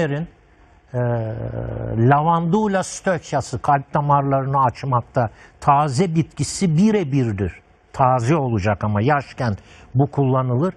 Kanserin e, lavandula stökçası kalp damarlarını açmakta taze bitkisi birebirdir. Taze olacak ama yaşken bu kullanılır.